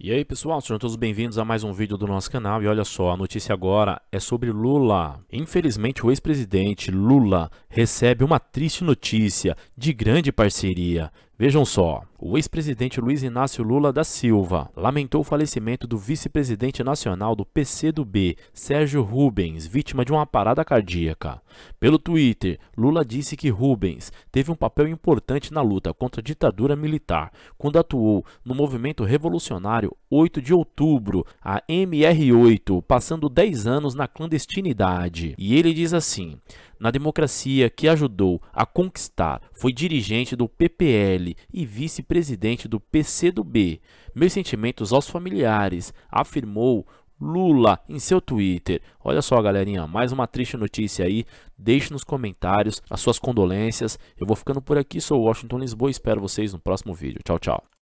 E aí pessoal, sejam todos bem-vindos a mais um vídeo do nosso canal e olha só, a notícia agora é sobre Lula. Infelizmente o ex-presidente Lula recebe uma triste notícia de grande parceria Vejam só, o ex-presidente Luiz Inácio Lula da Silva lamentou o falecimento do vice-presidente nacional do PCdoB, Sérgio Rubens, vítima de uma parada cardíaca. Pelo Twitter, Lula disse que Rubens teve um papel importante na luta contra a ditadura militar, quando atuou no movimento revolucionário 8 de outubro, a MR8, passando 10 anos na clandestinidade. E ele diz assim: na democracia que ajudou a conquistar, foi dirigente do PPL e vice-presidente do PCdoB. Meus sentimentos aos familiares, afirmou Lula em seu Twitter. Olha só, galerinha, mais uma triste notícia aí. Deixe nos comentários as suas condolências. Eu vou ficando por aqui, sou Washington Lisboa e espero vocês no próximo vídeo. Tchau, tchau.